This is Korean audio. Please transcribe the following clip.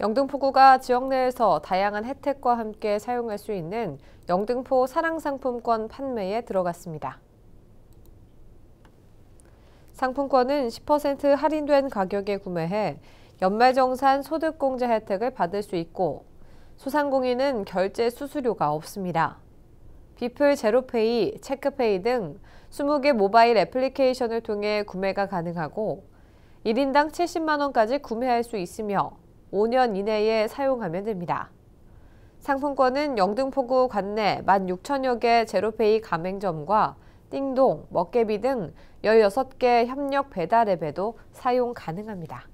영등포구가 지역 내에서 다양한 혜택과 함께 사용할 수 있는 영등포 사랑상품권 판매에 들어갔습니다. 상품권은 10% 할인된 가격에 구매해 연말정산 소득공제 혜택을 받을 수 있고 소상공인은 결제 수수료가 없습니다. 비플 제로페이, 체크페이 등 20개 모바일 애플리케이션을 통해 구매가 가능하고 1인당 70만 원까지 구매할 수 있으며 5년 이내에 사용하면 됩니다. 상품권은 영등포구 관내 16,000여 개 제로페이 가맹점과 띵동, 먹개비 등 16개 협력 배달 앱에도 사용 가능합니다.